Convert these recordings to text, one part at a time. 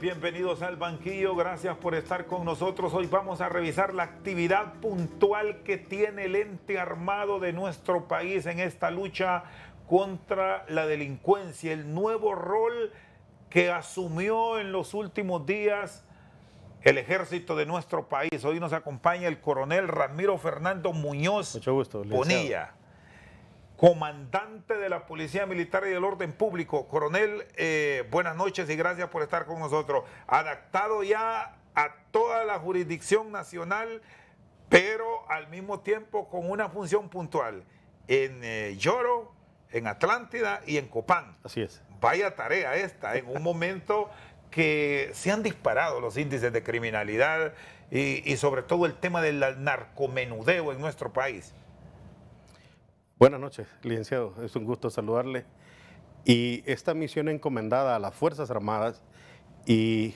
bienvenidos al banquillo, gracias por estar con nosotros. Hoy vamos a revisar la actividad puntual que tiene el ente armado de nuestro país en esta lucha contra la delincuencia, el nuevo rol que asumió en los últimos días el ejército de nuestro país. Hoy nos acompaña el coronel Ramiro Fernando Muñoz Mucho gusto, comandante de la Policía Militar y del Orden Público. Coronel, eh, buenas noches y gracias por estar con nosotros. Adaptado ya a toda la jurisdicción nacional, pero al mismo tiempo con una función puntual en eh, Lloro, en Atlántida y en Copán. Así es. Vaya tarea esta, en un momento que se han disparado los índices de criminalidad y sobre todo el tema del narcomenudeo en nuestro país. Buenas noches, licenciado. Es un gusto saludarle. Y esta misión encomendada a las Fuerzas Armadas, y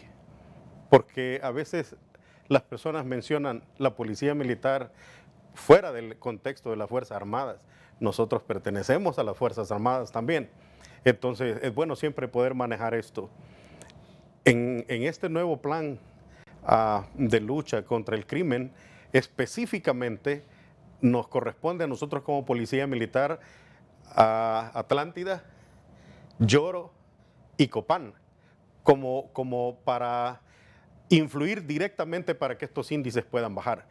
porque a veces las personas mencionan la policía militar fuera del contexto de las Fuerzas Armadas. Nosotros pertenecemos a las Fuerzas Armadas también. Entonces, es bueno siempre poder manejar esto. En, este nuevo plan ah, de lucha contra el crimen, específicamente nos corresponde a nosotros como Policía Militar a Atlántida, Lloro y Copán, como, como para influir directamente para que estos índices puedan bajar.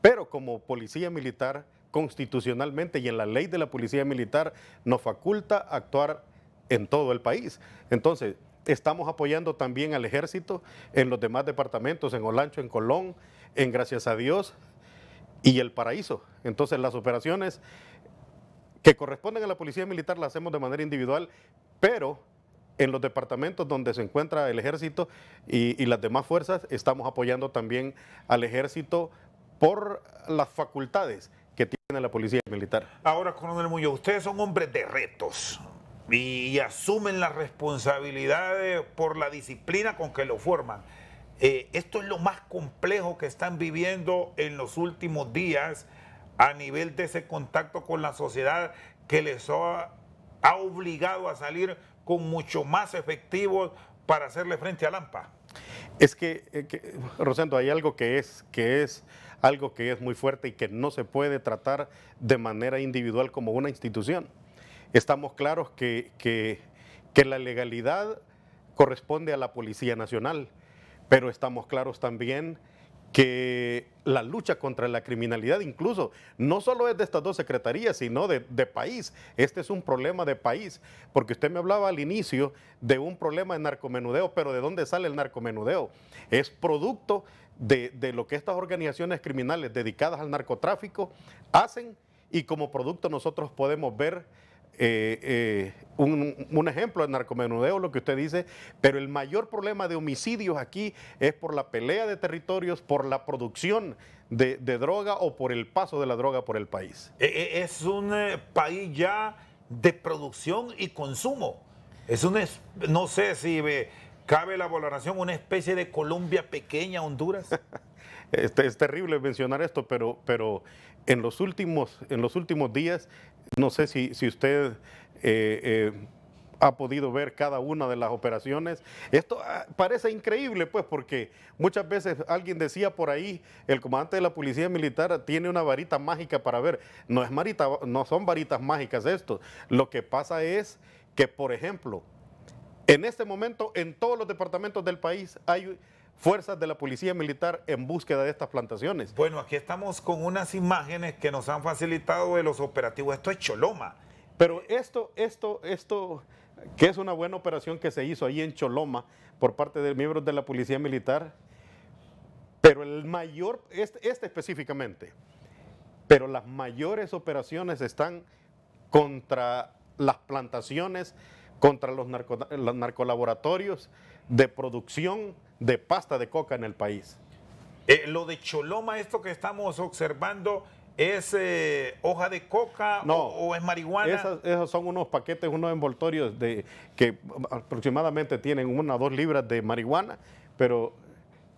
Pero como Policía Militar, constitucionalmente y en la ley de la Policía Militar, nos faculta actuar en todo el país. Entonces, estamos apoyando también al ejército en los demás departamentos, en Olancho, en Colón, en Gracias a Dios, y el paraíso. Entonces las operaciones que corresponden a la policía militar las hacemos de manera individual, pero en los departamentos donde se encuentra el ejército y, las demás fuerzas estamos apoyando también al ejército por las facultades que tiene la policía militar. Ahora, coronel Muñoz, ustedes son hombres de retos y asumen las responsabilidades por la disciplina con que lo forman. Eh, esto es lo más complejo que están viviendo en los últimos días a nivel de ese contacto con la sociedad que les ha, obligado a salir con mucho más efectivos para hacerle frente a Lampa. Es eh, que, Rosendo, hay algo que es, que es algo que es muy fuerte y que no se puede tratar de manera individual como una institución. Estamos claros que la legalidad corresponde a la Policía Nacional pero estamos claros también que la lucha contra la criminalidad incluso no solo es de estas dos secretarías, sino de, país. Este es un problema de país, porque usted me hablaba al inicio de un problema de narcomenudeo, pero ¿de dónde sale el narcomenudeo? Es producto de, de lo que estas organizaciones criminales dedicadas al narcotráfico hacen y como producto nosotros podemos ver eh, eh, un, ejemplo de narcomenudeo, lo que usted dice, pero el mayor problema de homicidios aquí es por la pelea de territorios, por la producción de, droga o por el paso de la droga por el país. E, e, es un eh, país ya de producción y consumo. Es un, no sé si cabe la valoración, una especie de Colombia pequeña, Honduras. es terrible mencionar esto, pero, pero en, los últimos, en los últimos días, no sé si, usted eh, eh, ha podido ver cada una de las operaciones. Esto ah, parece increíble, pues, porque muchas veces alguien decía por ahí, el comandante de la policía militar tiene una varita mágica para ver. No, es marita, no son varitas mágicas esto. Lo que pasa es que, por ejemplo, en este momento en todos los departamentos del país hay fuerzas de la policía militar en búsqueda de estas plantaciones. Bueno, aquí estamos con unas imágenes que nos han facilitado de los operativos. Esto es Choloma. Pero esto, esto, esto, que es una buena operación que se hizo ahí en Choloma por parte de miembros de la policía militar, pero el mayor, este, este específicamente, pero las mayores operaciones están contra las plantaciones, contra los narcolaboratorios, de producción de pasta de coca en el país. Eh, lo de Choloma, esto que estamos observando, ¿es eh, hoja de coca o, es marihuana? esos son unos paquetes, unos envoltorios de, que aproximadamente tienen una o dos libras de marihuana, pero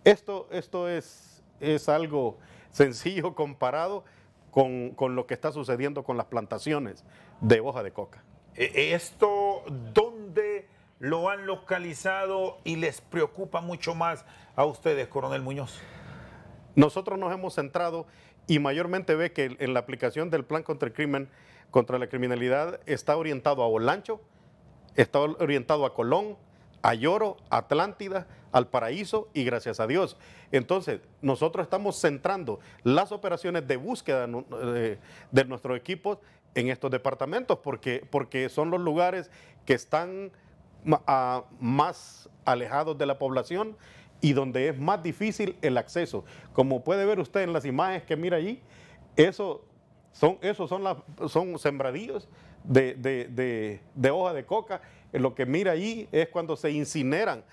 esto, esto es, es algo sencillo comparado con, con lo que está sucediendo con las plantaciones de hoja de coca. Eh, ¿Esto lo han localizado y les preocupa mucho más a ustedes, coronel Muñoz? Nosotros nos hemos centrado y mayormente ve que en la aplicación del plan contra el crimen, contra la criminalidad, está orientado a Olancho, está orientado a Colón, a Lloro, a Atlántida, al Paraíso y gracias a Dios. Entonces, nosotros estamos centrando las operaciones de búsqueda eh, de, nuestros equipos en estos departamentos porque, porque son los lugares que están a, más alejados de la población y donde es más difícil el acceso. Como puede ver usted en las imágenes que mira allí, eso son, esos son, son sembradíos de, de, hoja de coca. Eh, lo que mira allí es cuando se incineran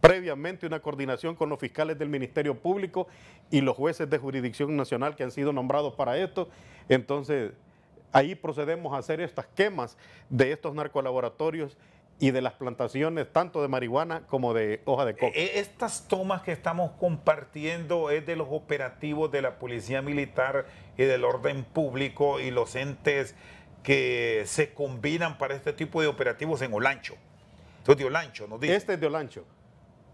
previamente una coordinación con los fiscales del Ministerio Público y los jueces de jurisdicción nacional que han sido nombrados para esto. Entonces, ahí procedemos a hacer estas quemas de estos narcolaboratorios y de las plantaciones tanto de marihuana como de hoja de coca. E, e, estas tomas que estamos compartiendo es de los operativos de la policía militar y del orden público y los entes que se combinan para este tipo de operativos en Olancho. Esto es de Olancho, nos dice. Este es de Olancho.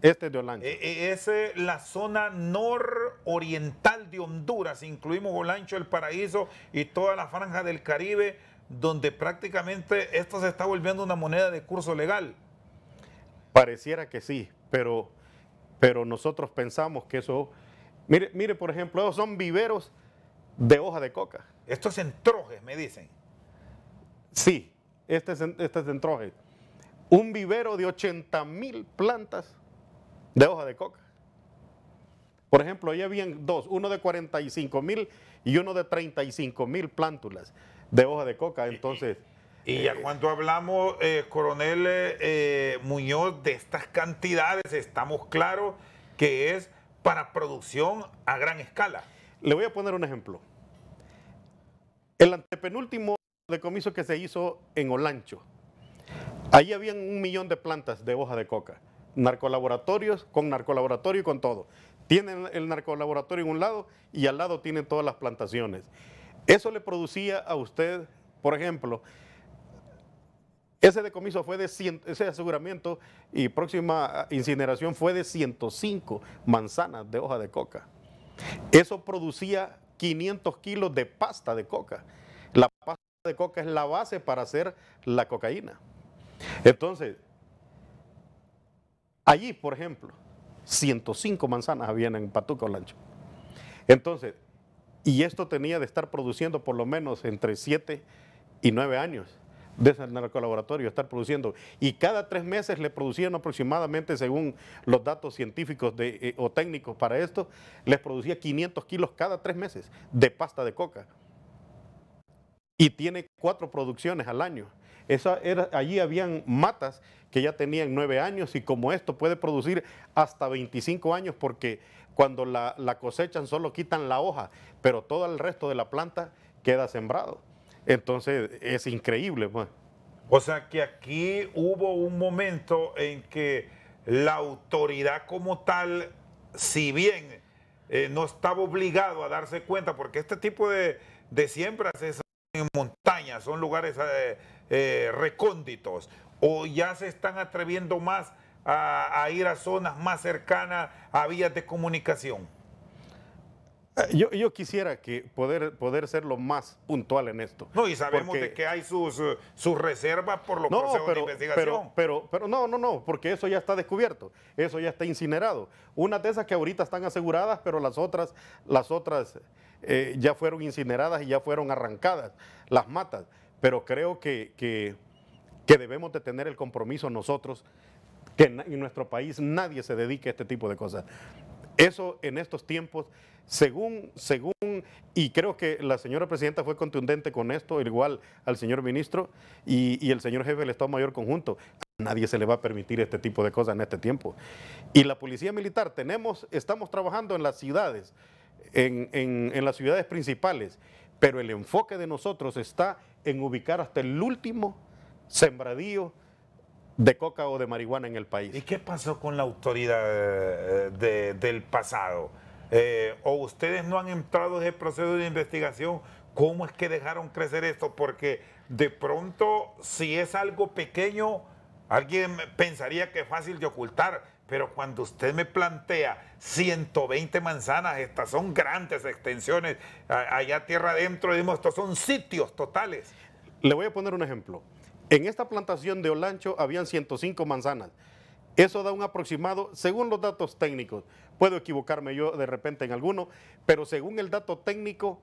Este es de Olancho. E, es eh, la zona nororiental de Honduras. Incluimos Olancho, el Paraíso y toda la franja del Caribe donde prácticamente esto se está volviendo una moneda de curso legal. Pareciera que sí, pero, pero nosotros pensamos que eso... Mire, por ejemplo, esos son viveros de hoja de coca. Esto es me dicen. Sí, este es, este Un vivero de 80 mil plantas de hoja de coca. Por ejemplo, ahí habían dos, uno de 45 mil y uno de 35 mil plántulas de hoja de coca. Entonces. Y, ya eh, cuando hablamos, eh, coronel eh, Muñoz, de estas cantidades, estamos claros que es para producción a gran escala. Le voy a poner un ejemplo. El antepenúltimo decomiso que se hizo en Olancho, ahí habían un millón de plantas de hoja de coca, narcolaboratorios, con narcolaboratorio y con todo. Tienen el narcolaboratorio en un lado y al lado tienen todas las plantaciones. Eso le producía a usted, por ejemplo, ese decomiso fue de 100, ese aseguramiento y próxima incineración fue de 105 manzanas de hoja de coca. Eso producía 500 kilos de pasta de coca. La pasta de coca es la base para hacer la cocaína. Entonces, allí, por ejemplo, 105 manzanas habían en Patuca Olancho. Entonces, y esto tenía de estar produciendo por lo menos entre 7 y 9 años desde el narcolaboratorio, estar produciendo. Y cada tres meses le producían aproximadamente, según los datos científicos de, eh, o técnicos para esto, les producía 500 kilos cada tres meses de pasta de coca. Y tiene cuatro producciones al año. Esa era, allí habían matas que ya tenían nueve años y como esto puede producir hasta 25 años porque cuando la, cosechan solo quitan la hoja, pero todo el resto de la planta queda sembrado. Entonces es increíble. Pues. O sea que aquí hubo un momento en que la autoridad como tal, si bien eh, no estaba obligado a darse cuenta, porque este tipo de, de siembras es en montañas, son lugares eh, eh, recónditos, o ya se están atreviendo más a, ir a zonas más cercanas a vías de comunicación? Eh, yo, yo, quisiera que poder, poder ser lo más puntual en esto. No, y sabemos de que hay sus, eh, sus reservas por los procesos pero, de investigación. Pero, pero, no, no, no, porque eso ya está descubierto, eso ya está incinerado. Unas de esas que ahorita están aseguradas, pero las otras, las otras eh, ya fueron incineradas y ya fueron arrancadas, las matas. Pero creo que, que debemos de tener el compromiso nosotros que en nuestro país nadie se dedique a este tipo de cosas. Eso en estos tiempos, según, según, y creo que la señora presidenta fue contundente con esto, igual al señor ministro y, el señor jefe del Estado Mayor Conjunto, nadie se le va a permitir este tipo de cosas en este tiempo. Y la policía militar, tenemos, estamos trabajando en las ciudades, en, en las ciudades principales, pero el enfoque de nosotros está en ubicar hasta el último sembradío de coca o de marihuana en el país. ¿Y qué pasó con la autoridad eh, del pasado? Eh, ¿O ustedes no han entrado en el proceso de investigación? ¿Cómo es que dejaron crecer esto? Porque de pronto, si es algo pequeño, alguien pensaría que es fácil de ocultar. Pero cuando usted me plantea 120 manzanas, estas son grandes extensiones, allá tierra adentro, estos son sitios totales. Le voy a poner un ejemplo. En esta plantación de Olancho habían 105 manzanas. Eso da un aproximado, según los datos técnicos, puedo equivocarme yo de repente en alguno, pero según el dato técnico,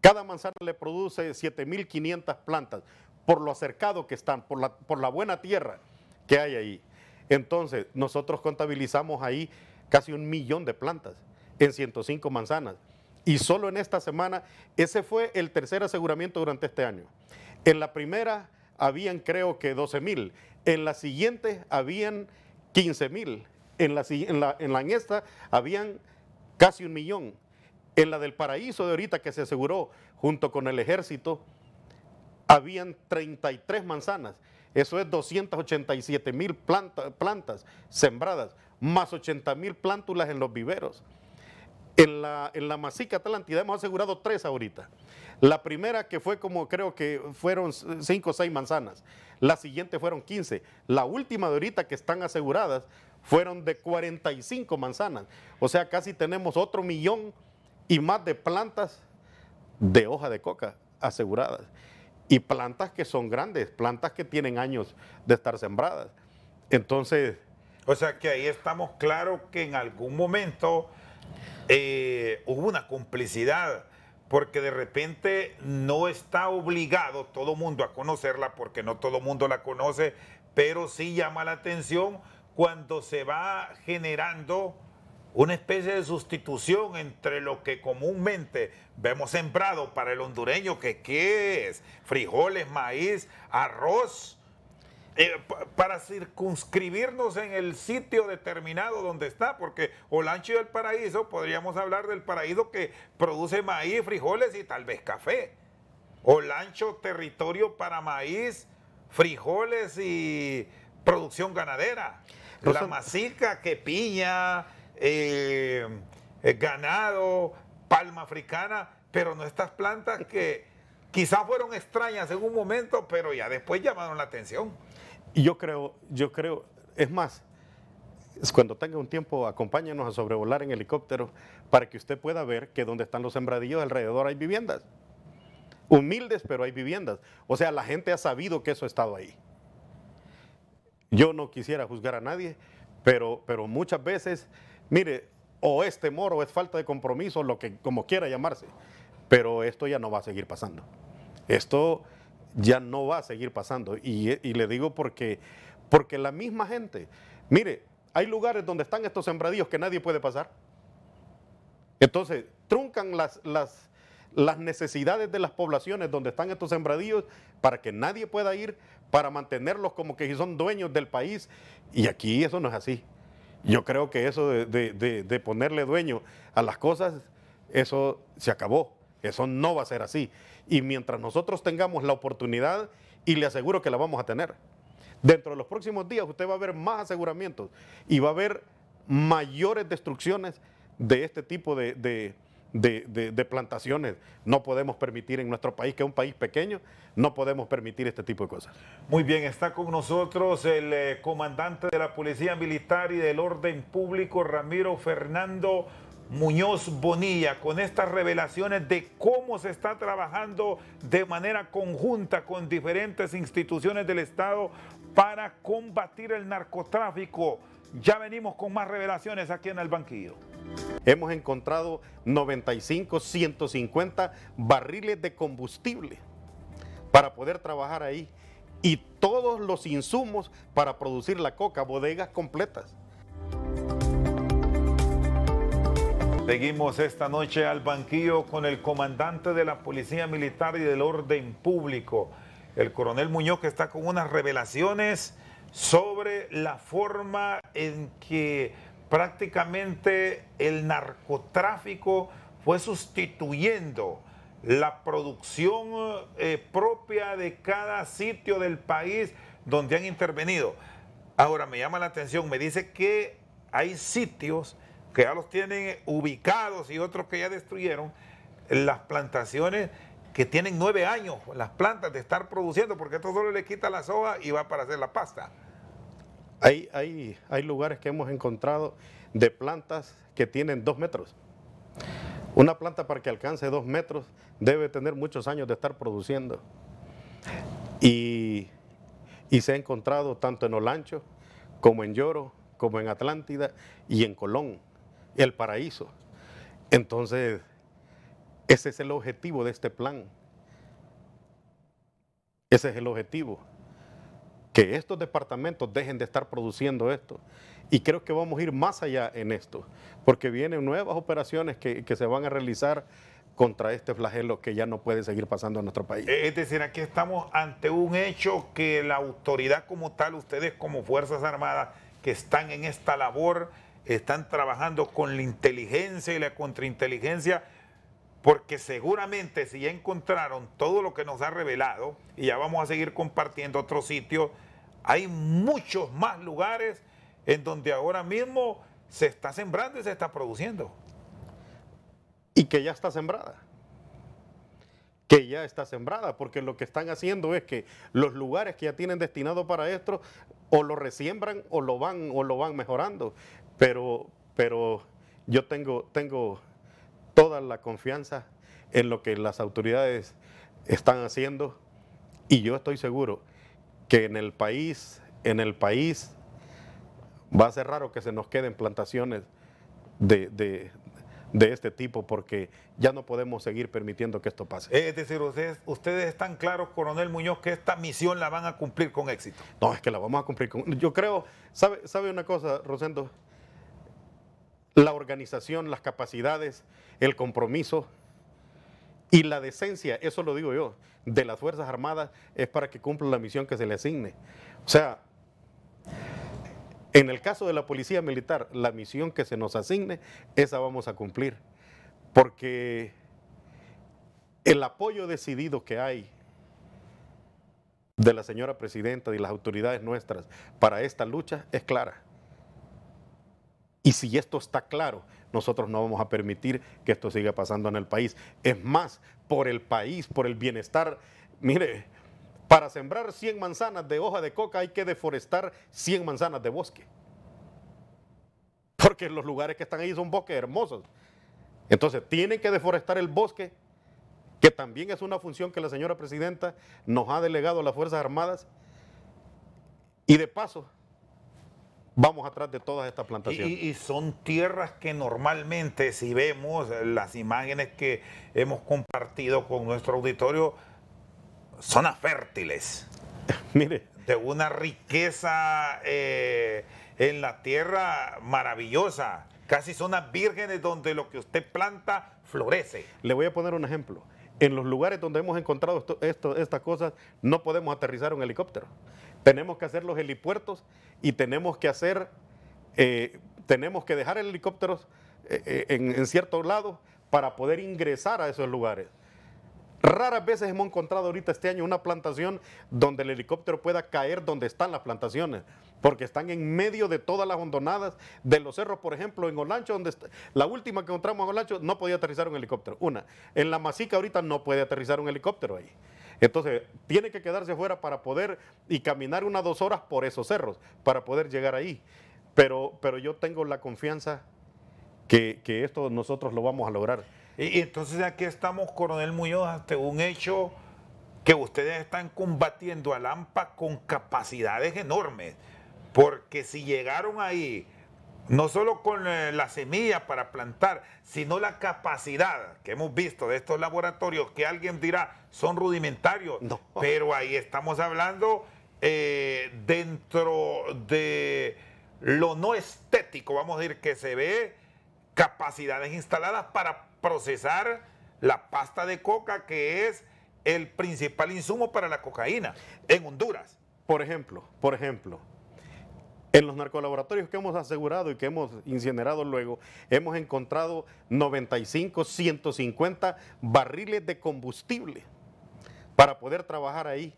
cada manzana le produce 7.500 plantas, por lo acercado que están, por la, por la buena tierra que hay ahí. Entonces, nosotros contabilizamos ahí casi un millón de plantas en 105 manzanas. Y solo en esta semana, ese fue el tercer aseguramiento durante este año. En la primera habían creo que 12 mil, en la siguiente habían 15 mil, en la, en, la, esta habían casi un millón, en la del paraíso de ahorita que se aseguró junto con el ejército, habían 33 manzanas. Eso es 287 mil plantas sembradas, más 80 mil plántulas en los viveros. En la, en la Masica Atlántida hemos asegurado tres ahorita. La primera que fue como creo que fueron cinco o seis manzanas. La siguiente fueron 15. La última de ahorita que están aseguradas fueron de 45 manzanas. O sea, casi tenemos otro millón y más de plantas de hoja de coca aseguradas. Y plantas que son grandes, plantas que tienen años de estar sembradas. Entonces... O sea que ahí estamos claro que en algún momento eh, hubo una complicidad, porque de repente no está obligado todo mundo a conocerla, porque no todo mundo la conoce, pero sí llama la atención cuando se va generando una especie de sustitución entre lo que comúnmente vemos sembrado para el hondureño, que qué es, frijoles, maíz, arroz, eh, para circunscribirnos en el sitio determinado donde está, porque Olancho del Paraíso, podríamos hablar del paraíso que produce maíz, frijoles y tal vez café. Olancho, territorio para maíz, frijoles y producción ganadera. La masica, que piña, eh, eh, ganado, palma africana, pero no estas plantas que quizás fueron extrañas en un momento, pero ya después llamaron la atención yo creo, yo creo, es más, cuando tenga un tiempo, acompáñenos a sobrevolar en helicóptero para que usted pueda ver que donde están los sembradillos alrededor hay viviendas. Humildes, pero hay viviendas. O sea, la gente ha sabido que eso ha estado ahí. Yo no quisiera juzgar a nadie, pero, pero muchas veces, mire, o es temor o es falta de compromiso, lo que como quiera llamarse, pero esto ya no va a seguir pasando. Esto ya no va a seguir pasando. Y, le digo porque, porque la misma gente, mire, hay lugares donde están estos sembradíos que nadie puede pasar. Entonces, truncan las, las, las necesidades de las poblaciones donde están estos sembradíos para que nadie pueda ir, para mantenerlos como que son dueños del país. Y aquí eso no es así. Yo creo que eso de, de ponerle dueño a las cosas, eso se acabó. Eso no va a ser así. Y mientras nosotros tengamos la oportunidad, y le aseguro que la vamos a tener, dentro de los próximos días usted va a ver más aseguramientos y va a haber mayores destrucciones de este tipo de, plantaciones. No podemos permitir en nuestro país, que es un país pequeño, no podemos permitir este tipo de cosas. Muy bien, está con nosotros el eh, comandante de la Policía Militar y del Orden Público, Ramiro Fernando Muñoz Bonilla con estas revelaciones de cómo se está trabajando de manera conjunta con diferentes instituciones del Estado para combatir el narcotráfico. Ya venimos con más revelaciones aquí en el banquillo. Hemos encontrado 95, 150 barriles de combustible para poder trabajar ahí y todos los insumos para producir la coca, bodegas completas. Seguimos esta noche al banquillo con el comandante de la Policía Militar y del Orden Público, el coronel Muñoz, que está con unas revelaciones sobre la forma en que prácticamente el narcotráfico fue sustituyendo la producción eh, propia de cada sitio del país donde han intervenido. Ahora me llama la atención, me dice que hay sitios que ya los tienen ubicados y otros que ya destruyeron, las plantaciones que tienen nueve años, las plantas de estar produciendo, porque esto solo le quita la soja y va para hacer la pasta. Hay, hay, hay lugares que hemos encontrado de plantas que tienen dos metros. Una planta para que alcance dos metros debe tener muchos años de estar produciendo. Y, y se ha encontrado tanto en Olancho como en Lloro, como en Atlántida y en Colón el paraíso. Entonces, ese es el objetivo de este plan. Ese es el objetivo. Que estos departamentos dejen de estar produciendo esto. Y creo que vamos a ir más allá en esto, porque vienen nuevas operaciones que, que se van a realizar contra este flagelo que ya no puede seguir pasando en nuestro país. Es decir, aquí estamos ante un hecho que la autoridad como tal, ustedes como Fuerzas Armadas que están en esta labor, están trabajando con la inteligencia y la contrainteligencia, porque seguramente si ya encontraron todo lo que nos ha revelado, y ya vamos a seguir compartiendo otros sitios, hay muchos más lugares en donde ahora mismo se está sembrando y se está produciendo. Y que ya está sembrada. Que ya está sembrada, porque lo que están haciendo es que los lugares que ya tienen destinado para esto, o lo resiembran o lo van, o lo van mejorando. Pero, pero yo tengo, tengo toda la confianza en lo que las autoridades están haciendo y yo estoy seguro que en el país, en el país va a ser raro que se nos queden plantaciones de, este tipo porque ya no podemos seguir permitiendo que esto pase. Es decir, ustedes, ustedes están claros, coronel Muñoz, que esta misión la van a cumplir con éxito. No, es que la vamos a cumplir con... Yo creo, ¿sabe, sabe una cosa, Rosendo? la organización, las capacidades, el compromiso y la decencia, eso lo digo yo, de las Fuerzas Armadas es para que cumplan la misión que se le asigne. O sea, en el caso de la Policía Militar, la misión que se nos asigne, esa vamos a cumplir, porque el apoyo decidido que hay de la señora presidenta y las autoridades nuestras para esta lucha es clara. Y si esto está claro, nosotros no vamos a permitir que esto siga pasando en el país. Es más, por el país, por el bienestar. Mire, para sembrar 100 manzanas de hoja de coca hay que deforestar 100 manzanas de bosque. Porque los lugares que están ahí son bosques hermosos. Entonces, tienen que deforestar el bosque, que también es una función que la señora presidenta nos ha delegado a las Fuerzas Armadas. Y de paso, vamos atrás de todas estas plantaciones. Y, son tierras que normalmente, si vemos las imágenes que hemos compartido con nuestro auditorio, zonas fértiles. Mire. De una riqueza eh, en la tierra maravillosa. Casi zonas vírgenes donde lo que usted planta florece. Le voy a poner un ejemplo. En los lugares donde hemos encontrado estas cosas, no podemos aterrizar un helicóptero. Tenemos que hacer los helipuertos y tenemos que hacer, eh, tenemos que dejar helicópteros eh, eh, en, en ciertos lados para poder ingresar a esos lugares. Raras veces hemos encontrado ahorita este año una plantación donde el helicóptero pueda caer donde están las plantaciones, porque están en medio de todas las hondonadas de los cerros, por ejemplo, en Olancho, donde la última que encontramos en Olancho no podía aterrizar un helicóptero, una. En la Masica ahorita no puede aterrizar un helicóptero ahí. Entonces, tiene que quedarse fuera para poder y caminar unas dos horas por esos cerros, para poder llegar ahí. Pero, pero yo tengo la confianza que, esto nosotros lo vamos a lograr. Y, entonces aquí estamos, coronel Muñoz, ante un hecho que ustedes están combatiendo a Lampa con capacidades enormes, porque si llegaron ahí no solo con eh, la semilla para plantar, sino la capacidad que hemos visto de estos laboratorios que alguien dirá son rudimentarios, pero ahí estamos hablando eh, dentro de lo no estético, vamos a decir que se ve capacidades instaladas para procesar la pasta de coca que es el principal insumo para la cocaína en Honduras. Por ejemplo, por ejemplo, en los narcolaboratorios que hemos asegurado y que hemos incinerado luego, hemos encontrado 95, 150 barriles de combustible para poder trabajar ahí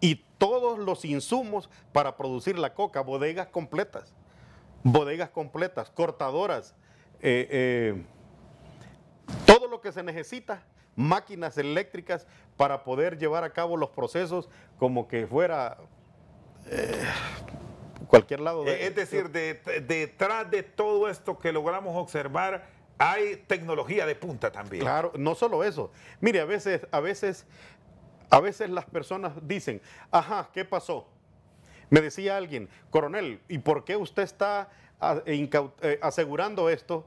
y todos los insumos para producir la coca, bodegas completas, bodegas completas, cortadoras, eh, eh, todo lo que se necesita, máquinas eléctricas para poder llevar a cabo los procesos como que fuera... Eh, cualquier lado. Eh, de... Es decir, detrás de todo esto que logramos observar, hay tecnología de punta también. Claro, no solo eso. Mire, a veces, a veces, a veces las personas dicen, ajá, ¿qué pasó? Me decía alguien, coronel, ¿y por qué usted está ah, eh, asegurando esto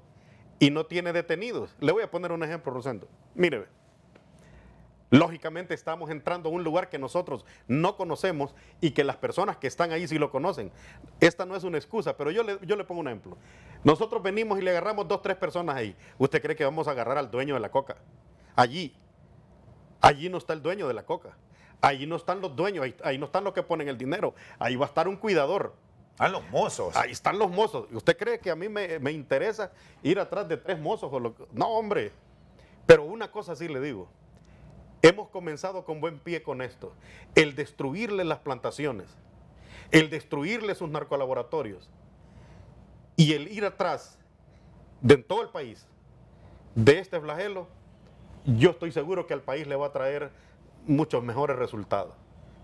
y no tiene detenidos? Le voy a poner un ejemplo, Rosendo. Mire, Lógicamente estamos entrando a un lugar que nosotros no conocemos y que las personas que están ahí sí lo conocen. Esta no es una excusa, pero yo le, yo le pongo un ejemplo. Nosotros venimos y le agarramos dos, tres personas ahí. ¿Usted cree que vamos a agarrar al dueño de la coca? Allí. Allí no está el dueño de la coca. Allí no están los dueños, ahí, no están los que ponen el dinero. Ahí va a estar un cuidador. a ah, los mozos. Ahí están los mozos. ¿Usted cree que a mí me, interesa ir atrás de tres mozos? O No, hombre. Pero una cosa sí le digo. Hemos comenzado con buen pie con esto, el destruirle las plantaciones, el destruirle sus narcolaboratorios y el ir atrás de todo el país de este flagelo, yo estoy seguro que al país le va a traer muchos mejores resultados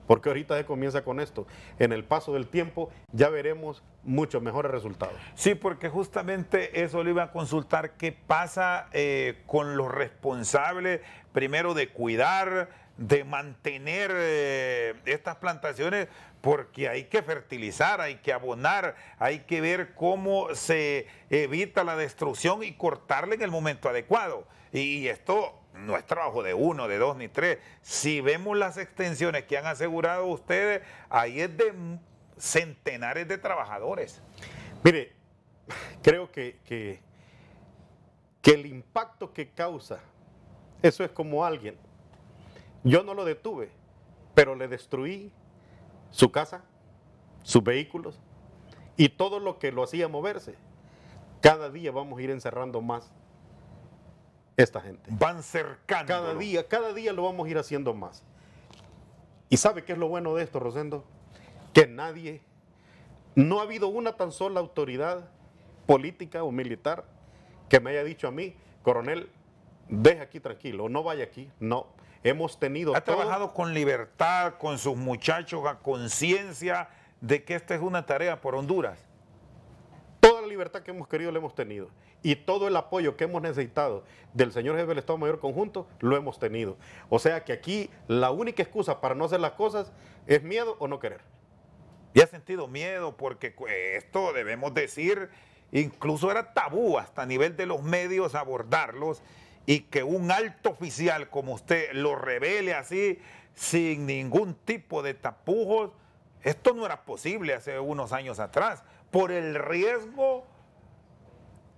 porque ahorita se comienza con esto. En el paso del tiempo ya veremos muchos mejores resultados. Sí, porque justamente eso le iba a consultar, qué pasa eh, con los responsables, primero de cuidar, de mantener eh, estas plantaciones, porque hay que fertilizar, hay que abonar, hay que ver cómo se evita la destrucción y cortarla en el momento adecuado. Y esto no es trabajo de uno, de dos, ni tres. Si vemos las extensiones que han asegurado ustedes, ahí es de centenares de trabajadores. Mire, creo que, que, el impacto que causa, eso es como alguien. Yo no lo detuve, pero le destruí su casa, sus vehículos y todo lo que lo hacía moverse. Cada día vamos a ir encerrando más esta gente. Van cercando. Cada día, cada día lo vamos a ir haciendo más. ¿Y sabe qué es lo bueno de esto, Rosendo? Que nadie, no ha habido una tan sola autoridad política o militar que me haya dicho a mí, coronel, deja aquí tranquilo, no vaya aquí, no. Hemos tenido... Ha trabajado con libertad, con sus muchachos, a conciencia de que esta es una tarea por Honduras. Toda la libertad que hemos querido la hemos tenido y todo el apoyo que hemos necesitado del señor jefe del Estado Mayor Conjunto lo hemos tenido. O sea que aquí la única excusa para no hacer las cosas es miedo o no querer. Y ha sentido miedo porque pues, esto debemos decir, incluso era tabú hasta a nivel de los medios abordarlos y que un alto oficial como usted lo revele así sin ningún tipo de tapujos, esto no era posible hace unos años atrás por el riesgo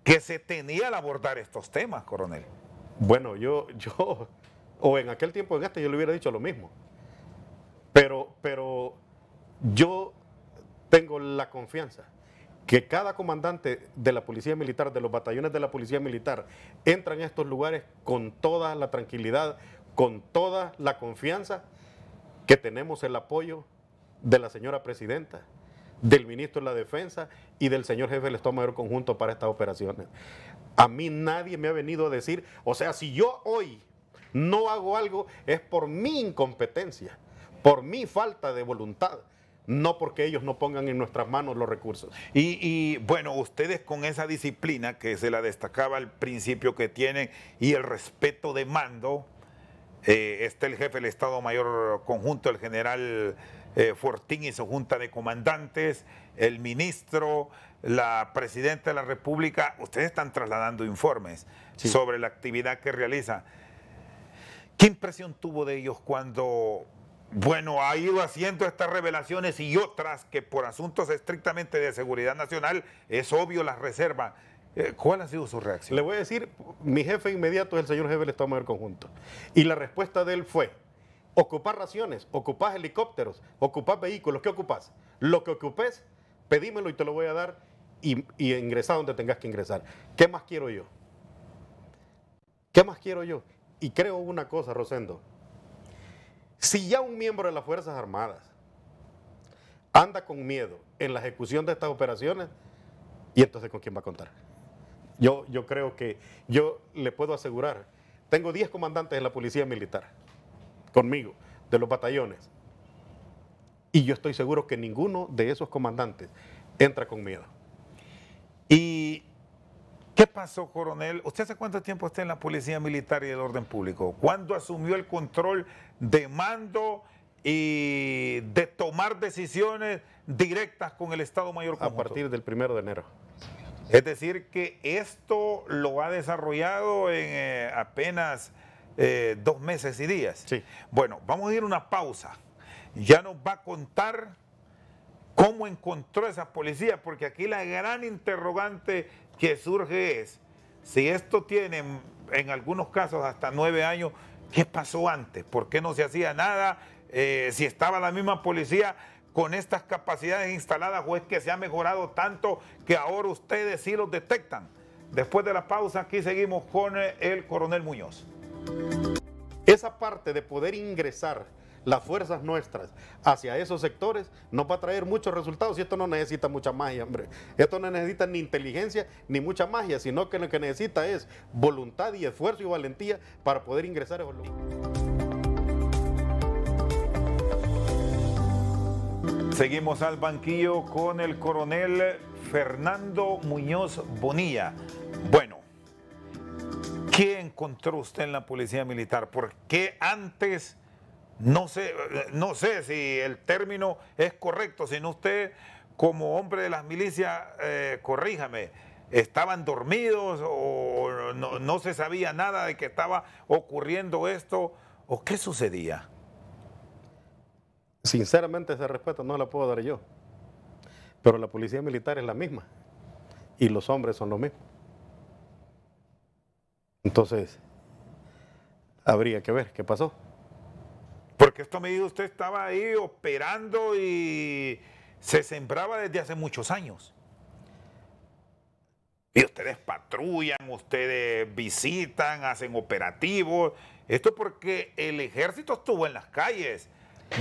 que se tenía al abordar estos temas, coronel. Bueno, yo, yo, o en aquel tiempo en este, yo le hubiera dicho lo mismo. Pero, pero yo tengo la confianza que cada comandante de la Policía Militar, de los batallones de la Policía Militar, entra en estos lugares con toda la tranquilidad, con toda la confianza que tenemos el apoyo de la señora presidenta, del ministro de la Defensa y del señor jefe del Estado Mayor Conjunto para estas operaciones. A mí nadie me ha venido a decir, o sea, si yo hoy no hago algo es por mi incompetencia, por mi falta de voluntad no porque ellos no pongan en nuestras manos los recursos. Y, bueno, ustedes con esa disciplina que se la destacaba al principio que tienen y el respeto de mando, eh, está el jefe del Estado Mayor Conjunto, el general eh, Fortín y su junta de comandantes, el ministro, la presidenta de la República, ustedes están trasladando informes sobre la actividad que realiza. ¿Qué impresión tuvo de ellos cuando, bueno, ha ido haciendo estas revelaciones y otras que por asuntos estrictamente de seguridad nacional es obvio las reserva? Eh, ¿Cuál ha sido su reacción? Le voy a decir, mi jefe inmediato es el señor jefe del Estado Mayor Conjunto. Y la respuesta de él fue, Ocupar raciones, ocupar helicópteros, ocupar vehículos, ¿qué ocupas? Lo que ocupes, pedímelo y te lo voy a dar y, y ingresa donde tengas que ingresar. ¿Qué más quiero yo? ¿Qué más quiero yo? Y creo una cosa, Rosendo. Si ya un miembro de las Fuerzas Armadas anda con miedo en la ejecución de estas operaciones, ¿y entonces con quién va a contar? Yo, yo creo que yo le puedo asegurar, tengo 10 comandantes de la Policía Militar conmigo, de los batallones. Y yo estoy seguro que ninguno de esos comandantes entra con miedo. ¿Y qué pasó, coronel? ¿Usted hace cuánto tiempo está en la Policía Militar y el Orden Público? ¿Cuándo asumió el control de mando y de tomar decisiones directas con el Estado Mayor A partir del primero de enero. Es decir, que esto lo ha desarrollado en eh, apenas eh, dos meses y días. Sí. Bueno, vamos a ir a una pausa. Ya nos va a contar cómo encontró esa policía, porque aquí la gran interrogante que surge es, si esto tiene en algunos casos hasta nueve años, ¿qué pasó antes? ¿Por qué no se hacía nada? Eh, si estaba la misma policía con estas capacidades instaladas o es que se ha mejorado tanto que ahora ustedes sí los detectan. Después de la pausa, aquí seguimos con el coronel Muñoz. Esa parte de poder ingresar las fuerzas nuestras hacia esos sectores nos va a traer muchos resultados y esto no necesita mucha magia, hombre. Esto no necesita ni inteligencia ni mucha magia, sino que lo que necesita es voluntad y esfuerzo y valentía para poder ingresar a esos Seguimos al banquillo con el coronel Fernando Muñoz Bonilla. Bueno encontró usted en la policía militar? ¿Por qué antes, no sé, no sé si el término es correcto, sino usted como hombre de las milicias, eh, corríjame, estaban dormidos o no, se sabía nada de que estaba ocurriendo esto o qué sucedía? Sinceramente ese respeto no la puedo dar yo, pero la policía militar es la misma y los hombres son los mismos. Entonces, habría que ver qué pasó. Porque esto me dijo, usted estaba ahí operando y se sembraba desde hace muchos años. Y ustedes patrullan, ustedes visitan, hacen operativos. Esto porque el ejército estuvo en las calles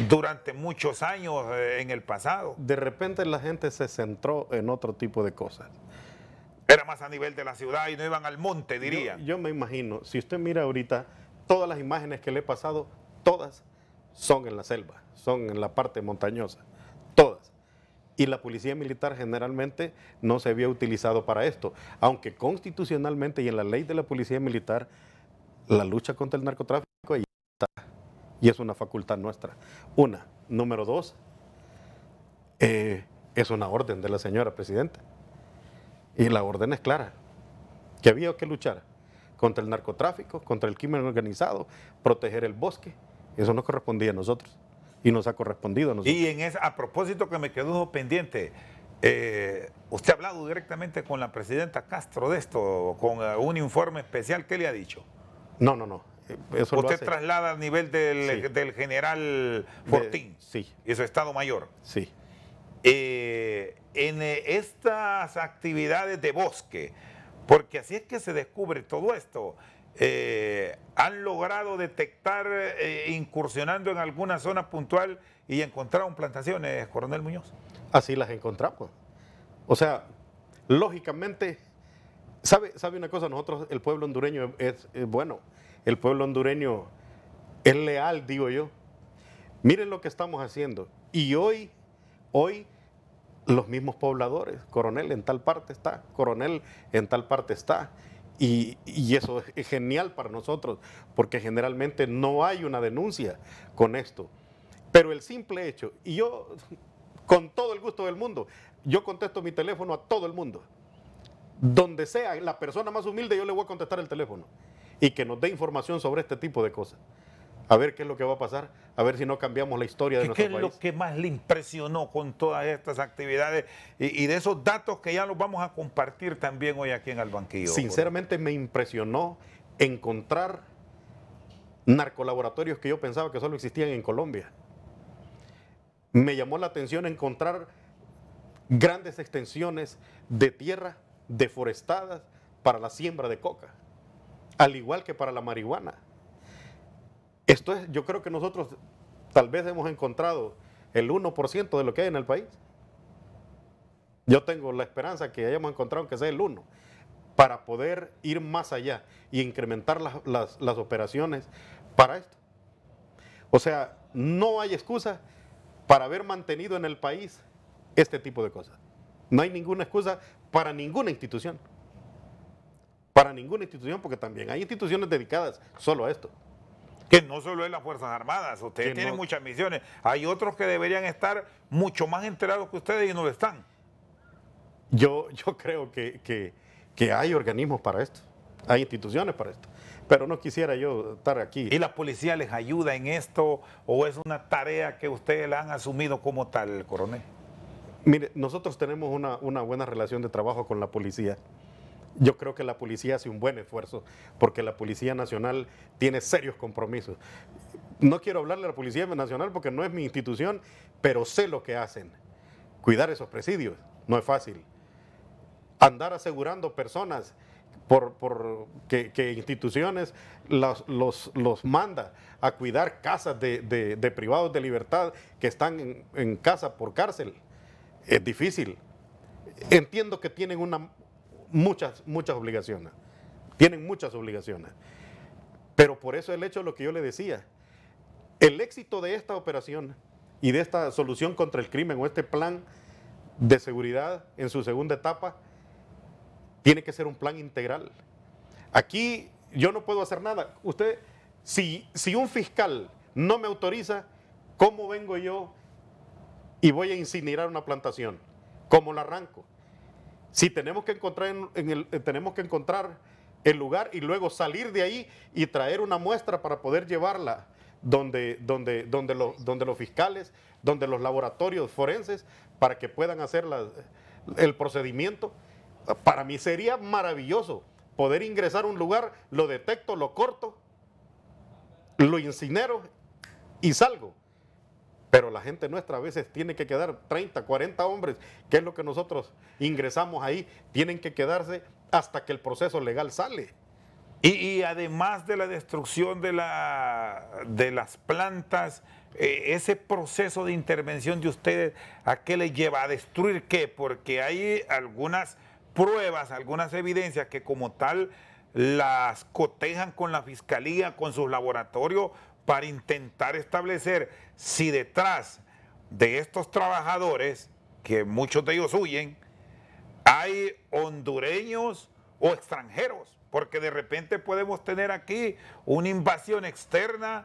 durante muchos años eh, en el pasado. De repente la gente se centró en otro tipo de cosas. Era más a nivel de la ciudad y no iban al monte, diría. Yo, me imagino, si usted mira ahorita, todas las imágenes que le he pasado, todas son en la selva, son en la parte montañosa, todas. Y la policía militar generalmente no se había utilizado para esto, aunque constitucionalmente y en la ley de la policía militar, la lucha contra el narcotráfico ahí está, y es una facultad nuestra. Una. Número dos, eh, es una orden de la señora presidenta. Y la orden es clara, que había que luchar contra el narcotráfico, contra el crimen organizado, proteger el bosque. Eso nos correspondía a nosotros y nos ha correspondido a nosotros. Y en ese a propósito que me quedó pendiente, eh, ¿usted ha hablado directamente con la presidenta Castro de esto, con eh, un informe especial? ¿Qué le ha dicho? No, no, no. Eh, usted traslada a nivel del, general Fortín sí. y su Estado Mayor. Sí en eh, estas actividades de bosque, porque así es que se descubre todo esto. Eh, han logrado detectar, eh, incursionando en alguna zona puntual y encontraron plantaciones, coronel Muñoz. Así las encontramos. O sea, lógicamente, ¿sabe, sabe una cosa? Nosotros, el pueblo hondureño es bueno, el pueblo hondureño es leal, digo yo. Miren lo que estamos haciendo. Y hoy, hoy los mismos pobladores, coronel en tal parte está, coronel en tal parte está. Y, y, eso es genial para nosotros, porque generalmente no hay una denuncia con esto. Pero el simple hecho, y yo con todo el gusto del mundo, yo contesto mi teléfono a todo el mundo. Donde sea la persona más humilde, yo le voy a contestar el teléfono y que nos dé información sobre este tipo de cosas a ver qué es lo que va a pasar, a ver si no cambiamos la historia de nuestro país. ¿Qué es lo que más le impresionó con todas estas actividades y, de esos datos que ya los vamos a compartir también hoy aquí en banquillo? Sinceramente me impresionó encontrar narcolaboratorios que yo pensaba que solo existían en Colombia. Me llamó la atención encontrar grandes extensiones de tierra deforestadas para la siembra de coca, al igual que para la marihuana esto es, yo creo que nosotros tal vez hemos encontrado el 1% de lo que hay en el país. Yo tengo la esperanza que hayamos encontrado que sea el 1% para poder ir más allá y incrementar las operaciones para esto. O sea, no hay excusa para haber mantenido en el país este tipo de cosas. No hay ninguna excusa para ninguna institución. Para ninguna institución, porque también hay instituciones dedicadas solo a esto que no solo es las Fuerzas Armadas, ustedes tienen muchas misiones, hay otros que deberían estar mucho más enterados que ustedes y no lo están. Yo, yo creo que, hay organismos para esto, hay instituciones para esto, pero no quisiera yo estar aquí. ¿Y la policía les ayuda en esto o es una tarea que ustedes la han asumido como tal, coronel? Mire, nosotros tenemos una, una buena relación de trabajo con la policía yo creo que la policía hace un buen esfuerzo, porque la Policía Nacional tiene serios compromisos. No quiero hablarle a la Policía Nacional porque no es mi institución, pero sé lo que hacen. Cuidar esos presidios no es fácil. Andar asegurando personas por, por que, instituciones los, los, manda a cuidar casas de, privados de libertad que están en casa por cárcel. Es difícil. Entiendo que tienen una muchas, muchas obligaciones. Tienen muchas obligaciones. Pero por eso el hecho de lo que yo le decía, el éxito de esta operación y de esta solución contra el crimen o este plan de seguridad en su segunda etapa tiene que ser un plan integral. Aquí yo no puedo hacer nada. Usted, si, si un fiscal no me autoriza, ¿cómo vengo yo y voy a incinerar una plantación? ¿Cómo la arranco? Si tenemos que encontrar, en, el, eh, tenemos que encontrar el lugar y luego salir de ahí y traer una muestra para poder llevarla donde, donde, donde, donde los fiscales, donde los laboratorios forenses, para que puedan hacer el procedimiento. Para mí sería maravilloso poder ingresar a un lugar, lo detecto, lo corto, lo incinero y salgo. Pero la gente nuestra a veces tiene que quedar 30, 40 hombres, que es lo que nosotros ingresamos ahí, tienen que quedarse hasta que el proceso legal sale. Y, además de la destrucción de, la, de las plantas, eh, ese proceso de intervención de ustedes, ¿a qué le lleva? ¿A destruir qué? Porque hay algunas pruebas, algunas evidencias que como tal las cotejan con la fiscalía, con sus laboratorios, para intentar establecer si detrás de estos trabajadores, que muchos de ellos huyen, hay hondureños o extranjeros, porque de repente podemos tener aquí una invasión externa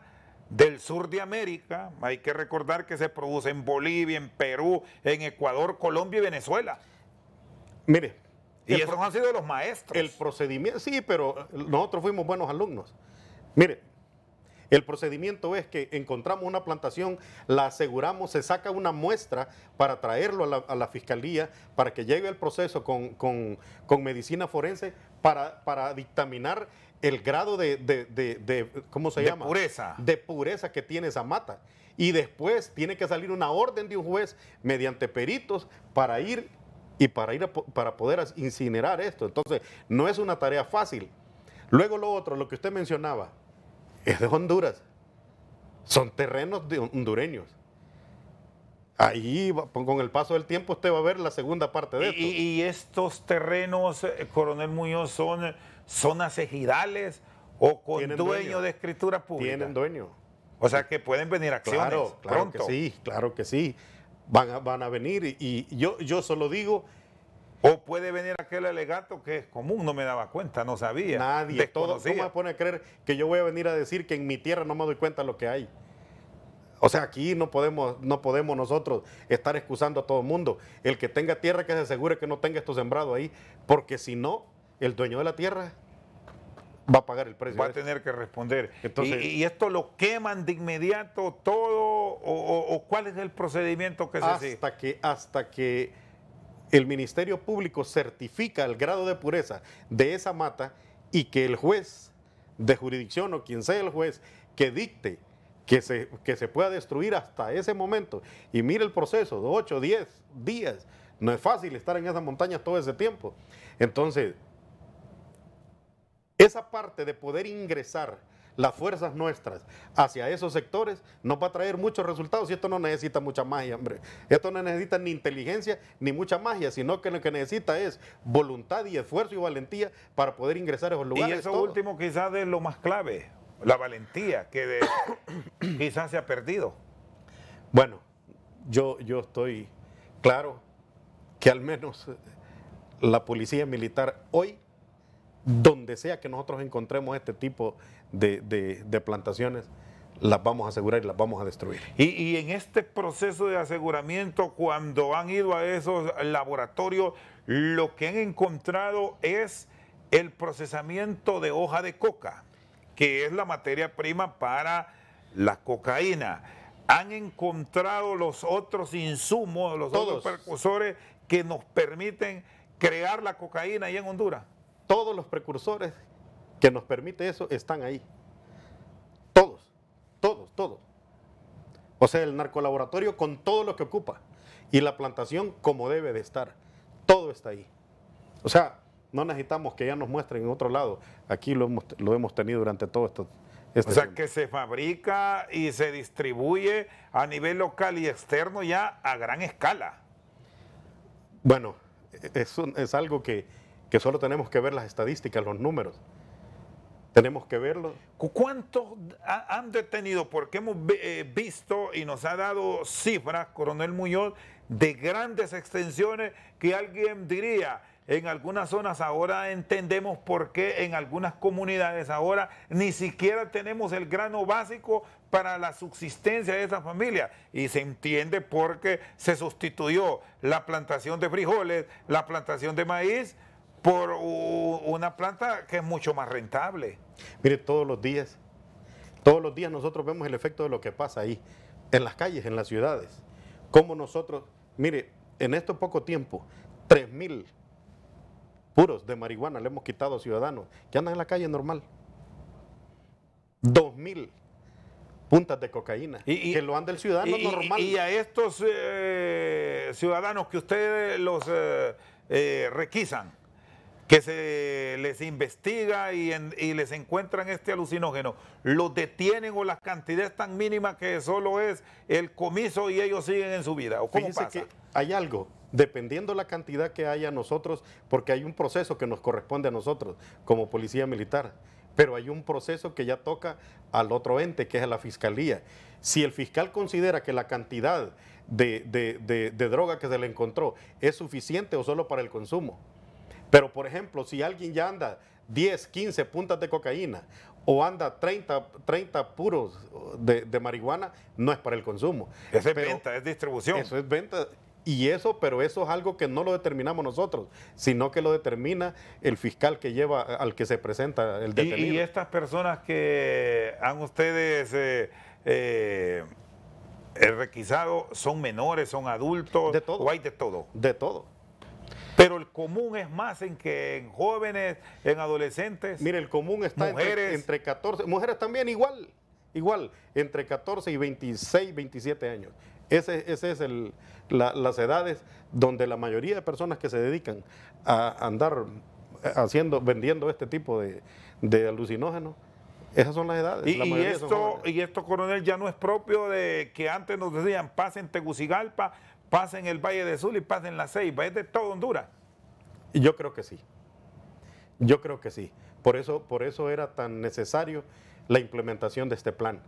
del sur de América. Hay que recordar que se produce en Bolivia, en Perú, en Ecuador, Colombia y Venezuela. Mire. Y esos han sido los maestros. El procedimiento, sí, pero nosotros fuimos buenos alumnos. Mire, el procedimiento es que encontramos una plantación, la aseguramos, se saca una muestra para traerlo a la, fiscalía, para que llegue el proceso con, medicina forense para, para dictaminar el grado de, ¿cómo se llama? Pureza. De pureza que tiene esa mata. Y después tiene que salir una orden de un juez mediante peritos para ir y para, ir para poder incinerar esto. Entonces, no es una tarea fácil. Luego lo otro, lo que usted mencionaba, es de Honduras. Son terrenos de hondureños. Ahí, con el paso del tiempo, usted va a ver la segunda parte de esto. ¿Y, estos terrenos, eh, Coronel Muñoz, son zonas eh, ejidales o con dueño, de escritura pública? Tienen dueño. O sea, que pueden venir acciones claro, Que sí, claro que sí. Van a, van a venir. Y, yo, yo solo digo o puede venir aquel alegato que es común, no me daba cuenta, no sabía. Nadie, todo, ¿cómo me pone a creer que yo voy a venir a decir que en mi tierra no me doy cuenta lo que hay? O sea, aquí no podemos, no podemos nosotros estar excusando a todo el mundo. El que tenga tierra que se asegure que no tenga esto sembrado ahí, porque si no, el dueño de la tierra va a pagar el precio. Va a tener que responder. ¿Y, esto lo queman de inmediato todo? ¿O, cuál es el procedimiento que se hasta Que, hasta que el Ministerio Público certifica el grado de pureza de esa mata y que el juez de jurisdicción o quien sea el juez que dicte que se, que se pueda destruir hasta ese momento. Y mire el proceso, de 8, 10 días. No es fácil estar en esa montaña todo ese tiempo. Entonces, esa parte de poder ingresar las fuerzas nuestras hacia esos sectores nos va a traer muchos resultados y esto no necesita mucha magia, hombre. Esto no necesita ni inteligencia ni mucha magia, sino que lo que necesita es voluntad y esfuerzo y valentía para poder ingresar a esos lugares. Y eso último quizás es lo más clave, la valentía que quizás se ha perdido. Bueno, yo, yo estoy claro que al menos la policía militar hoy, donde sea que nosotros encontremos este tipo de, plantaciones, las vamos a asegurar y las vamos a destruir. Y, en este proceso de aseguramiento, cuando han ido a esos laboratorios, lo que han encontrado es el procesamiento de hoja de coca, que es la materia prima para la cocaína. Han encontrado los otros insumos, los otros precursores que nos permiten crear la cocaína ahí en Honduras. Todos los precursores que nos permite eso están ahí. Todos, todos, todos. O sea, el narcolaboratorio con todo lo que ocupa y la plantación como debe de estar. Todo está ahí. O sea, no necesitamos que ya nos muestren en otro lado. Aquí lo hemos, tenido durante todo esto. Este o sea, que se fabrica y se distribuye a nivel local y externo ya a gran escala. Bueno, e-, es, es algo que solo tenemos que ver las estadísticas, los números. Tenemos que verlo. ¿Cuántos han detenido? Porque hemos eh, visto y nos ha dado cifras, coronel Muñoz, de grandes extensiones que alguien diría, en algunas zonas ahora entendemos por qué en algunas comunidades ahora ni siquiera tenemos el grano básico para la subsistencia de esa familia. Y se entiende porque se sustituyó la plantación de frijoles, la plantación de maíz por una planta que es mucho más rentable. Mire, todos los días, todos los días nosotros vemos el efecto de lo que pasa ahí, en las calles, en las ciudades. Como nosotros, mire, en estos poco tiempo, 3.000 puros de marihuana le hemos quitado a ciudadanos que andan en la calle normal. 2.000 puntas de cocaína que lo anda el ciudadano normal. Y, a estos eh, ciudadanos que ustedes los eh, eh, requisan que se les investiga y, les encuentran este alucinógeno, lo detienen o las cantidades tan mínimas que solo es el comiso y ellos siguen en su vida. ¿O cómo pasa? que hay algo, dependiendo la cantidad que haya nosotros, porque hay un proceso que nos corresponde a nosotros como policía militar, pero hay un proceso que ya toca al otro ente, que es a la fiscalía. Si el fiscal considera que la cantidad de, de droga que se le encontró es suficiente o solo para el consumo, pero, por ejemplo, si alguien ya anda 10, 15 puntas de cocaína o anda 30, 30 puros de, marihuana, no es para el consumo. Eso es venta, es distribución. Eso es venta. Y eso, pero eso es algo que no lo determinamos nosotros, sino que lo determina el fiscal que lleva al que se presenta el detenido. Y, estas personas que han ustedes eh, eh requisado, ¿son menores, son adultos? De todo. ¿O hay de todo? De todo. Pero el común es más en que en jóvenes, en adolescentes. Mire, el común está entre, 14, mujeres también igual, igual, entre 14 y 26, 27 años. Ese, ese es el, la, las edades donde la mayoría de personas que se dedican a andar eh, haciendo, vendiendo este tipo de, de alucinógenos, esas son las edades. Y, esto, y esto, coronel, ya no es propio de que antes nos decían, pasen Tegucigalpa, Pasen en el Valle de Sul y pasen en la Ceiba, es de todo Honduras. Yo creo que sí. Yo creo que sí. Por eso, por eso era tan necesario la implementación de este plan.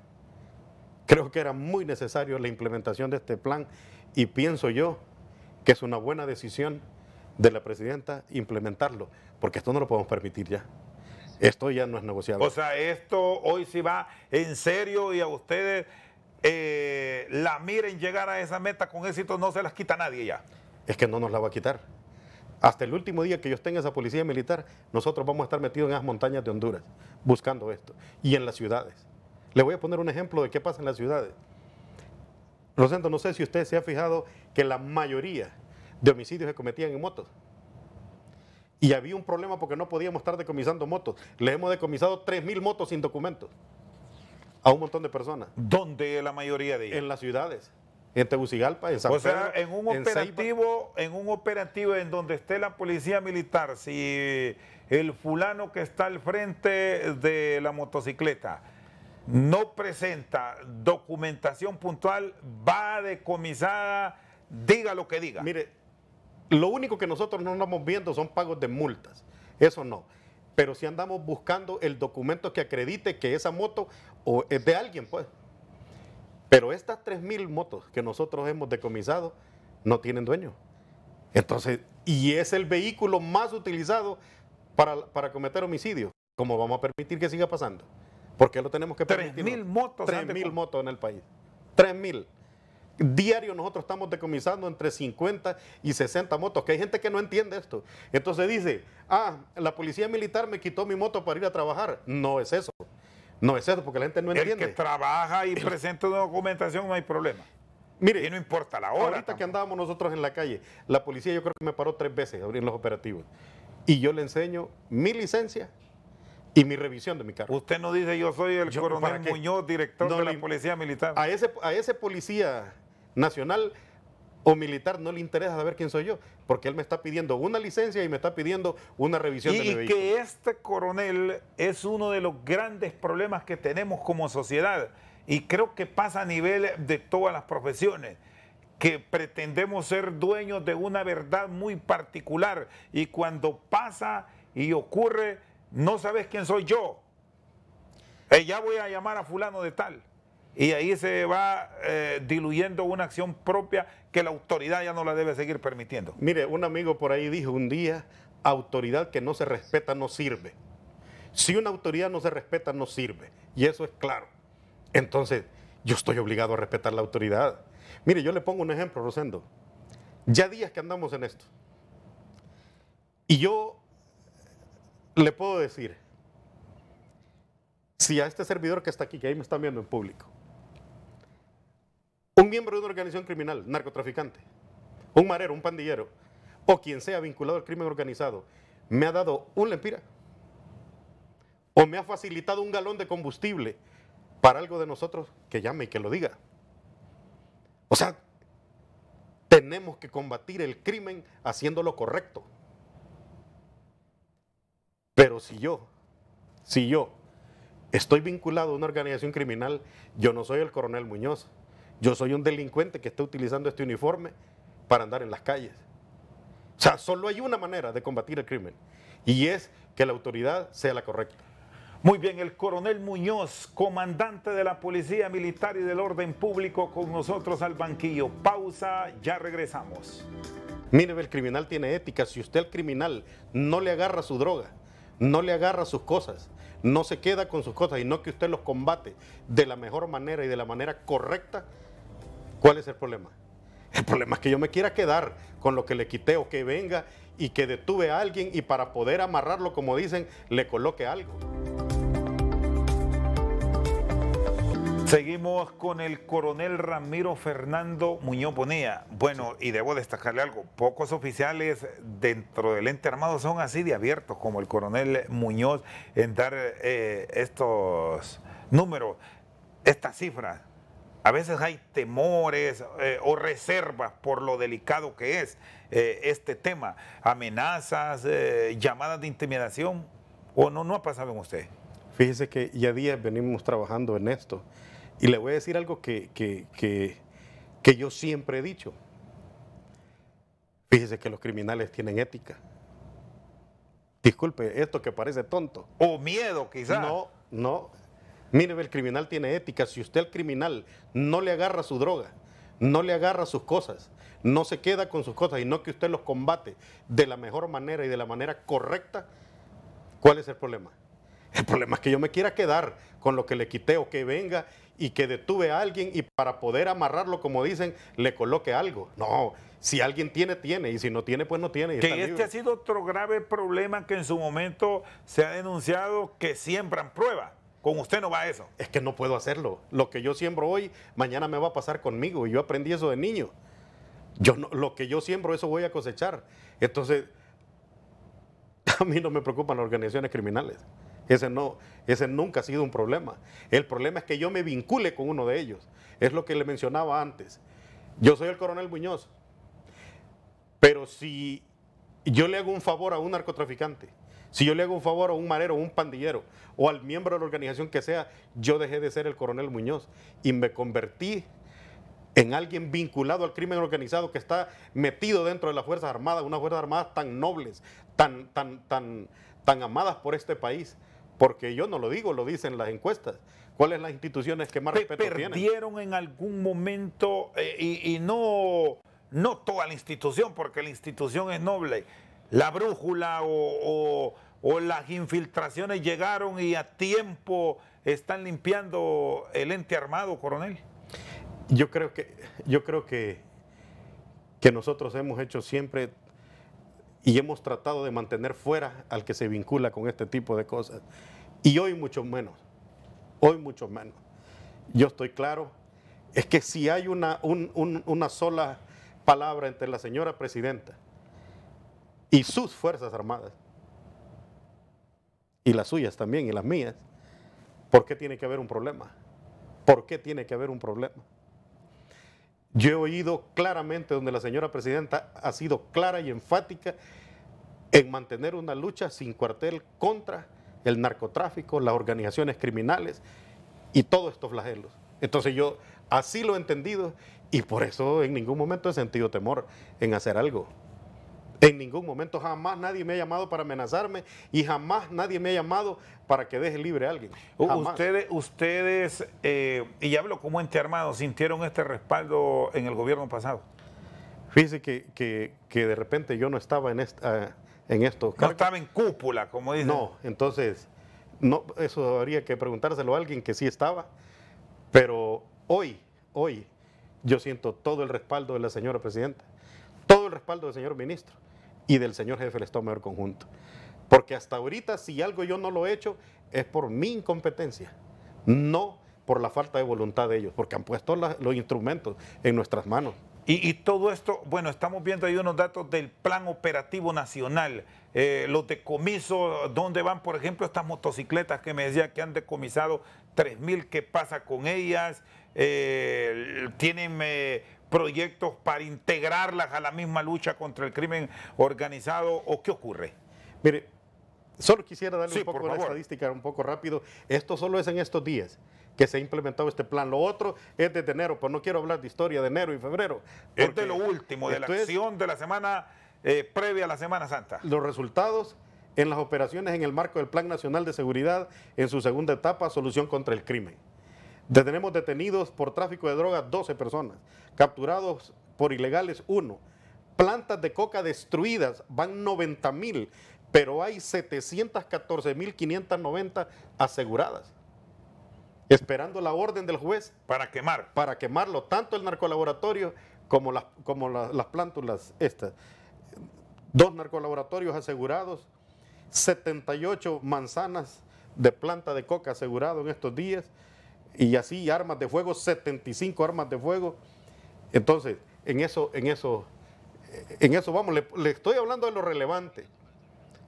Creo que era muy necesario la implementación de este plan y pienso yo que es una buena decisión de la presidenta implementarlo, porque esto no lo podemos permitir ya. Esto ya no es negociable. O sea, esto hoy sí va en serio y a ustedes eh, la miren llegar a esa meta con éxito, no se las quita nadie ya. Es que no nos la va a quitar. Hasta el último día que yo esté en esa policía militar, nosotros vamos a estar metidos en las montañas de Honduras buscando esto. Y en las ciudades. Le voy a poner un ejemplo de qué pasa en las ciudades. Rosendo, no sé si usted se ha fijado que la mayoría de homicidios se cometían en motos. Y había un problema porque no podíamos estar decomisando motos. Le hemos decomisado 3.000 motos sin documentos a un montón de personas. ¿Dónde la mayoría de ellas? En las ciudades. En Tegucigalpa, en San en un operativo, en un operativo en donde esté la policía militar, si el fulano que está al frente de la motocicleta no presenta documentación puntual, va decomisada, diga lo que diga. Mire, lo único que nosotros no estamos viendo son pagos de multas. Eso no pero si andamos buscando el documento que acredite que esa moto es de alguien, pues. Pero estas 3.000 motos que nosotros hemos decomisado no tienen dueño. Entonces, y es el vehículo más utilizado para, cometer homicidio. ¿Cómo vamos a permitir que siga pasando? Porque lo tenemos que permitir? 3.000 motos. 3.000 motos en el país. 3.000. Diario nosotros estamos decomisando entre 50 y 60 motos, que hay gente que no entiende esto. Entonces dice, ah, la policía militar me quitó mi moto para ir a trabajar. No es eso. No es eso, porque la gente no entiende. El que trabaja y presenta una documentación no hay problema. Mire, y no importa la hora. Ahorita que andábamos nosotros en la calle, la policía yo creo que me paró tres veces a abrir los operativos. Y yo le enseño mi licencia y mi revisión de mi carro. Usted no dice yo soy el coronel Muñoz, director de la policía militar. A ese, a ese policía nacional o militar no le interesa saber quién soy yo, porque él me está pidiendo una licencia y me está pidiendo una revisión y de Y que este coronel es uno de los grandes problemas que tenemos como sociedad y creo que pasa a nivel de todas las profesiones que pretendemos ser dueños de una verdad muy particular y cuando pasa y ocurre, no sabes quién soy yo. Eh, ya voy a llamar a fulano de tal y ahí se va eh, diluyendo una acción propia que la autoridad ya no la debe seguir permitiendo. Mire, un amigo por ahí dijo un día, autoridad que no se respeta no sirve. Si una autoridad no se respeta no sirve, y eso es claro. Entonces, yo estoy obligado a respetar la autoridad. Mire, yo le pongo un ejemplo, Rosendo. Ya días que andamos en esto. Y yo le puedo decir, si a este servidor que está aquí, que ahí me están viendo en público, un miembro de una organización criminal, narcotraficante, un marero, un pandillero, o quien sea vinculado al crimen organizado, me ha dado un lempira o me ha facilitado un galón de combustible para algo de nosotros, que llame y que lo diga. O sea, tenemos que combatir el crimen haciendo lo correcto. Pero si yo, si yo estoy vinculado a una organización criminal, yo no soy el coronel Muñoz, yo soy un delincuente que está utilizando este uniforme para andar en las calles. O sea, solo hay una manera de combatir el crimen y es que la autoridad sea la correcta. Muy bien, el coronel Muñoz, comandante de la Policía Militar y del Orden Público, con nosotros al banquillo. Pausa, ya regresamos. Mire, el criminal tiene ética. Si usted al criminal no le agarra su droga, no le agarra sus cosas, no se queda con sus cosas, y no que usted los combate de la mejor manera y de la manera correcta, ¿cuál es el problema? El problema es que yo me quiera quedar con lo que le quité o que venga y que detuve a alguien y para poder amarrarlo, como dicen, le coloque algo. Seguimos con el coronel Ramiro Fernando Muñoz Bonilla. Bueno, y debo destacarle algo, pocos oficiales dentro del ente armado son así de abiertos como el coronel Muñoz en dar eh, estos números, estas cifras. A veces hay temores eh, o reservas por lo delicado que es eh, este tema, amenazas, llamadas de intimidación, o no, no ha pasado en usted. Fíjese que ya días venimos trabajando en esto. Y le voy a decir algo que, yo siempre he dicho. Fíjese que los criminales tienen ética. Disculpe, esto que parece tonto. O miedo, quizás. No, no. Mire, el criminal tiene ética. Si usted al criminal no le agarra su droga, no le agarra sus cosas, no se queda con sus cosas, y no que usted los combate de la mejor manera y de la manera correcta, ¿cuál es el problema? El problema es que yo me quiera quedar con lo que le quité o que venga y que detuve a alguien y para poder amarrarlo, como dicen, le coloque algo. No, si alguien tiene, tiene, y si no tiene, pues no tiene. que este ha sido otro grave problema que en su momento se ha denunciado que siembran prueba. Con usted no va eso. Es que no puedo hacerlo. Lo que yo siembro hoy, mañana me va a pasar conmigo. Y yo aprendí eso de niño. Yo no, lo que yo siembro, eso voy a cosechar. Entonces, a mí no me preocupan las organizaciones criminales. Ese, no, ese nunca ha sido un problema. El problema es que yo me vincule con uno de ellos. Es lo que le mencionaba antes. Yo soy el coronel Muñoz. Pero si yo le hago un favor a un narcotraficante, si yo le hago un favor a un marero, a un pandillero o al miembro de la organización que sea, yo dejé de ser el coronel Muñoz y me convertí en alguien vinculado al crimen organizado que está metido dentro de las Fuerzas Armadas, unas Fuerzas Armadas tan nobles, tan, tan, tan, tan amadas por este país, porque yo no lo digo, lo dicen las encuestas. ¿Cuáles las instituciones que más respeto tienen? Perdieron en algún momento, eh, y, no, no toda la institución, porque la institución es noble, la brújula o, las infiltraciones llegaron y a tiempo están limpiando el ente armado, coronel. Yo creo que, yo creo que, que nosotros hemos hecho siempre y hemos tratado de mantener fuera al que se vincula con este tipo de cosas. Y hoy mucho menos, hoy mucho menos. Yo estoy claro, es que si hay una, una sola palabra entre la señora presidenta y sus Fuerzas Armadas, y las suyas también, y las mías, ¿por qué tiene que haber un problema? ¿Por qué tiene que haber un problema? Yo he oído claramente donde la señora presidenta ha sido clara y enfática en mantener una lucha sin cuartel contra el narcotráfico, las organizaciones criminales y todos estos flagelos. Entonces yo así lo he entendido y por eso en ningún momento he sentido temor en hacer algo. En ningún momento jamás nadie me ha llamado para amenazarme y jamás nadie me ha llamado para que deje libre a alguien. Ustedes, ustedes eh, y hablo como ente armado, sintieron este respaldo en el gobierno pasado. Fíjese que, de repente yo no estaba en, esta, eh, en esto. No estaba en cúpula, como dicen. No, entonces, no, eso habría que preguntárselo a alguien que sí estaba, pero hoy, hoy, yo siento todo el respaldo de la señora presidenta el respaldo del señor ministro y del señor jefe del Estado Mayor Conjunto. Porque hasta ahorita, si algo yo no lo he hecho, es por mi incompetencia, no por la falta de voluntad de ellos, porque han puesto los instrumentos en nuestras manos. Y, todo esto, bueno, estamos viendo ahí unos datos del Plan Operativo Nacional, eh, los decomisos, dónde van, por ejemplo, estas motocicletas que me decía que han decomisado 3.000, ¿qué pasa con ellas? Eh, tienen eh, proyectos para integrarlas a la misma lucha contra el crimen organizado o qué ocurre? Mire, solo quisiera darle un poco de estadística, un poco rápido. Esto solo es en estos días que se ha implementado este plan. Lo otro es desde enero, pero pues no quiero hablar de historia de enero y febrero. Es de lo último, de la acción de la semana eh, previa a la Semana Santa. Los resultados en las operaciones en el marco del Plan Nacional de Seguridad en su segunda etapa, solución contra el crimen. Tenemos detenidos por tráfico de drogas 12 personas, capturados por ilegales 1. Plantas de coca destruidas van 90 mil, pero hay 714 mil 590 aseguradas. Esperando la orden del juez. Para quemar. Para quemarlo, tanto el narcolaboratorio como las, como las plántulas estas. Dos narcolaboratorios asegurados, 78 manzanas de planta de coca asegurado en estos días y así armas de fuego, 75 armas de fuego. Entonces, en eso, en eso, en eso vamos, le, estoy hablando de lo relevante.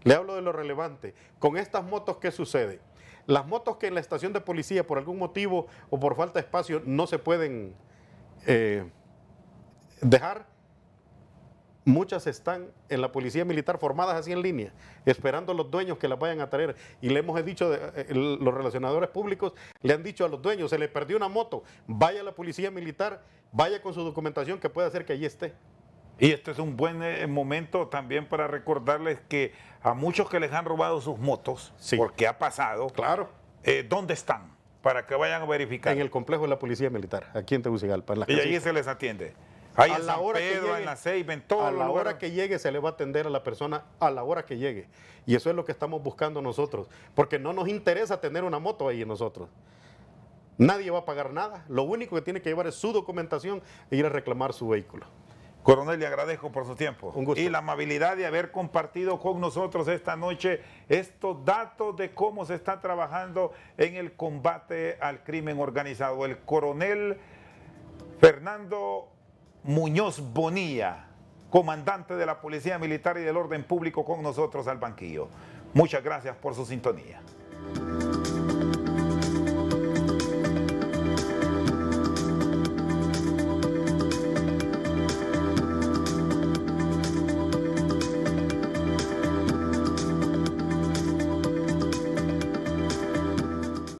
Le hablo de lo relevante. Con estas motos, ¿qué sucede? Las motos que en la estación de policía, por algún motivo o por falta de espacio, no se pueden eh, dejar, Muchas están en la policía militar formadas así en línea, esperando a los dueños que las vayan a traer. Y le hemos dicho, eh, eh, los relacionadores públicos le han dicho a los dueños, se le perdió una moto, vaya a la policía militar, vaya con su documentación que puede hacer que allí esté. Y este es un buen eh, momento también para recordarles que a muchos que les han robado sus motos, porque ha pasado, claro, ¿dónde están? Para que vayan a verificar. En el complejo de la Policía Militar, aquí en Tegucigalpa. En y allí se les atiende a la hora que llegue, en la A la hora que llegue se le va a atender a la persona a la hora que llegue. Y eso es lo que estamos buscando nosotros. Porque no nos interesa tener una moto ahí nosotros. Nadie va a pagar nada. Lo único que tiene que llevar es su documentación e ir a reclamar su vehículo. Coronel, le agradezco por su tiempo y la amabilidad de haber compartido con nosotros esta noche estos datos de cómo se está trabajando en el combate al crimen organizado. El coronel Fernando Muñoz Bonilla, comandante de la Policía Militar y del Orden Público, con nosotros al banquillo. Muchas gracias por su sintonía.